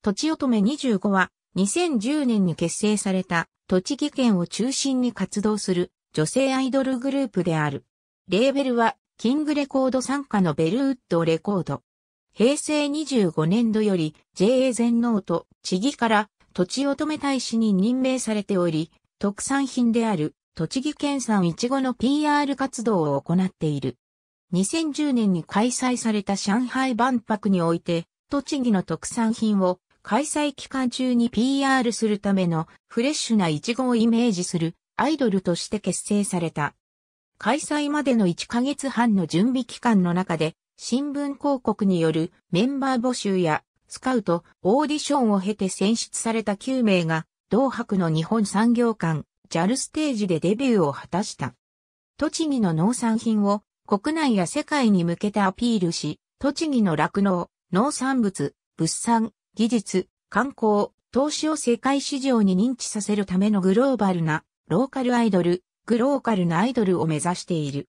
土地乙女め25は、2010年に結成された、栃木県を中心に活動する女性アイドルグループである。レーベルは、キングレコード参加のベルウッドレコード。平成25年度より JA 全農と地義から土地乙女大使に任命されており、特産品である栃木県産いちごの PR 活動を行っている。2010年に開催された上海万博において、栃木の特産品を開催期間中に PR するためのフレッシュなイチゴをイメージするアイドルとして結成された。開催までの1ヶ月半の準備期間の中で、新聞広告によるメンバー募集やスカウト、オーディションを経て選出された9名が、同博の日本産業館、JAL ステージでデビューを果たした。栃木の農産品を国内や世界に向けてアピールし、栃木の酪農、農産物、物産、技術、観光、投資を世界市場に認知させるためのグローバルなローカルアイドル、グローカルなアイドルを目指している。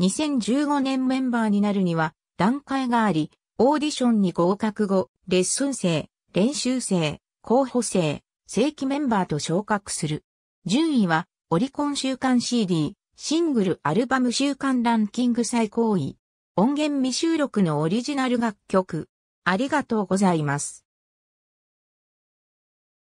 2015年メンバーになるには段階があり、オーディションに合格後、レッスン生、練習生、候補生、正規メンバーと昇格する。順位は、オリコン週間 CD、シングルアルバム週間ランキング最高位。音源未収録のオリジナル楽曲。ありがとうございます。